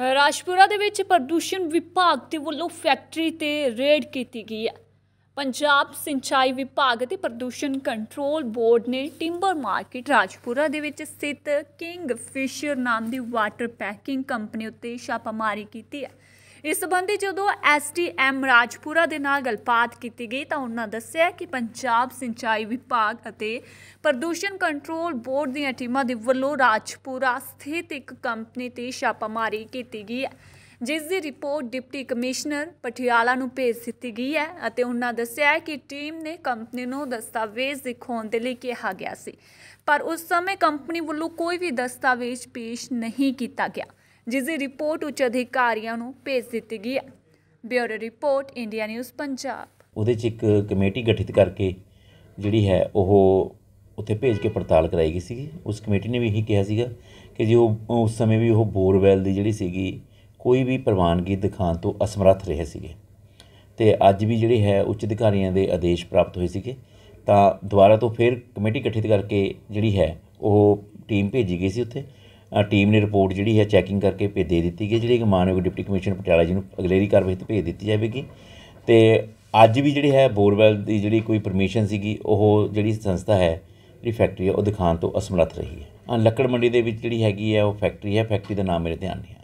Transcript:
ਰਾਜਪੁਰਾ ਦੇ ਵਿੱਚ ਪ੍ਰਦੂਸ਼ਣ ਵਿਭਾਗ ਦੇ ਵੱਲੋਂ ਫੈਕਟਰੀ ਤੇ ਰੇਡ ਕੀਤੀ ਗਈ ਹੈ ਪੰਜਾਬ ਸਿੰਚਾਈ ਵਿਭਾਗ ਅਤੇ ਪ੍ਰਦੂਸ਼ਣ ਕੰਟਰੋਲ ਬੋਰਡ ਨੇ ਟਿੰਬਰ ਮਾਰਕੀਟ ਰਾਜਪੁਰਾ ਦੇ ਵਿੱਚ ਸਥਿਤ ਕਿੰਗ ਫਿਸ਼ਰ ਨਾਮ ਦੀ ਵਾਟਰ ਪੈਕਿੰਗ ਕੰਪਨੀ ਉੱਤੇ ਛਾਪਾਮਾਰੀ ਕੀਤੀ ਹੈ ਇਸ ਸੰਬੰਧੀ ਜਦੋਂ ਐਸਟੀਐਮ ਰਾਜਪੁਰਾ ਦੇ ਨਾਲ ਗੱਲਬਾਤ ਕੀਤੀ ਗਈ ਤਾਂ ਉਹਨਾਂ ਦੱਸਿਆ ਕਿ ਪੰਜਾਬ ਸਿੰਚਾਈ ਵਿਭਾਗ ਅਤੇ ਪ੍ਰਦੂਸ਼ਣ ਕੰਟਰੋਲ ਬੋਰਡ ਦੀਆਂ ਟੀਮਾਂ ਦੇ ਵੱਲੋਂ ਰਾਜਪੁਰਾ ਸਥਿਤ ਇੱਕ ਕੰਪਨੀ ਤੇ ਛਾਪਾਮਾਰੀ ਕੀਤੀ ਗਈ ਹੈ ਜਿਸ ਦੀ ਰਿਪੋਰਟ ਡਿਪਟੀ ਕਮਿਸ਼ਨਰ ਪਟਿਆਲਾ ਨੂੰ ਭੇਜ ਦਿੱਤੀ ਗਈ ਹੈ ਅਤੇ ਉਹਨਾਂ ਦੱਸਿਆ ਕਿ ਟੀਮ ਨੇ ਕੰਪਨੀ ਨੂੰ ਦਸਤਾਵੇਜ਼ ਦਿਖਾਉਣ ਦੇ ਲਈ ਕਿਹਾ ਗਿਆ ਸੀ ਪਰ ਉਸ ਸਮੇਂ ਕੰਪਨੀ ਵੱਲੋਂ ਕੋਈ ਵੀ ਦਸਤਾਵੇਜ਼ ਪੇਸ਼ ਨਹੀਂ ਕੀਤਾ ਗਿਆ ਜਿਸ ਦੀ ਰਿਪੋਰਟ ਉੱਚ ਅਧਿਕਾਰੀਆਂ ਨੂੰ ਭੇਜ ਦਿੱਤੀ ਗਈ ਹੈ bureau report India News Punjab ਉਹਦੇ 'ਚ ਇੱਕ ਕਮੇਟੀ ਗਠਿਤ ਕਰਕੇ ਜਿਹੜੀ ਹੈ ਉਹ ਉੱਥੇ ਭੇਜ ਕੇ ਪੜਤਾਲ ਕਰਾਈ ਗਈ ਸੀ ਉਸ ਕਮੇਟੀ ਨੇ ਵੀ ਇਹੀ ਕਿਹਾ ਸੀਗਾ ਕਿ ਜੇ ਉਹ ਉਸ ਸਮੇਂ ਵੀ ਉਹ ਬੋਰਵੈਲ ਦੀ ਜਿਹੜੀ ਸੀਗੀ ਕੋਈ ਵੀ ਪ੍ਰਵਾਨਗੀ ਦਿਖਾਉਣ ਤੋਂ ਅਸਮਰੱਥ ਰਹੇ ਸੀਗੇ ਤੇ ਅੱਜ ਵੀ ਜਿਹੜੇ ਹੈ ਉੱਚ ਅਧਿਕਾਰੀਆਂ ਦੇ ਆਦੇਸ਼ ਪ੍ਰਾਪਤ ਹੋਏ ਸੀਗੇ ਤਾਂ ਦੁਬਾਰਾ ਤੋਂ ਫਿਰ ਕਮੇਟੀ ਗਠਿਤ ਕਰਕੇ ਜਿਹੜੀ ਹੈ ਉਹ ਟੀਮ ਭੇਜੀ ਗਈ ਸੀ ਉੱਥੇ ਟੀਮ ਨੇ ਰਿਪੋਰਟ ਜਿਹੜੀ ਹੈ ਚੈਕਿੰਗ ਕਰਕੇ ਭੇਜ ਦੇ ਦਿੱਤੀ ਗਈ ਜਿਹੜੀ ਕਿ ਮਾਨਯੋਗ ਡਿਪਟੀ ਕਮਿਸ਼ਨਰ ਪਟਿਆਲਾ ਜੀ ਨੂੰ ਅਗਲੇਰੀ ਕਾਰਵਾਈ ਤੇ ਭੇਜ ਦਿੱਤੀ ਜਾਵੇਗੀ ਤੇ ਅੱਜ ਵੀ ਜਿਹੜੀ ਹੈ ਬੋਰਵੈਲ ਦੀ ਜਿਹੜੀ ਕੋਈ ਪਰਮਿਸ਼ਨ ਸੀਗੀ ਉਹ ਜਿਹੜੀ ਸੰਸਥਾ ਹੈ ਜਿਹੜੀ ਫੈਕਟਰੀ ਹੈ ਉਹ ਦਿਖਾਣ ਤੋਂ ਅਸਮਰੱਥ ਰਹੀ ਹੈ ਲੱਕੜ ਮੰਡੀ ਦੇ ਵਿੱਚ ਜਿਹੜੀ ਹੈਗੀ ਹੈ ਉਹ ਫੈਕਟਰੀ ਹੈ ਫੈਕਟਰੀ ਦਾ ਨਾਮ ਮੇਰੇ ਧਿਆਨ ਨਹੀਂ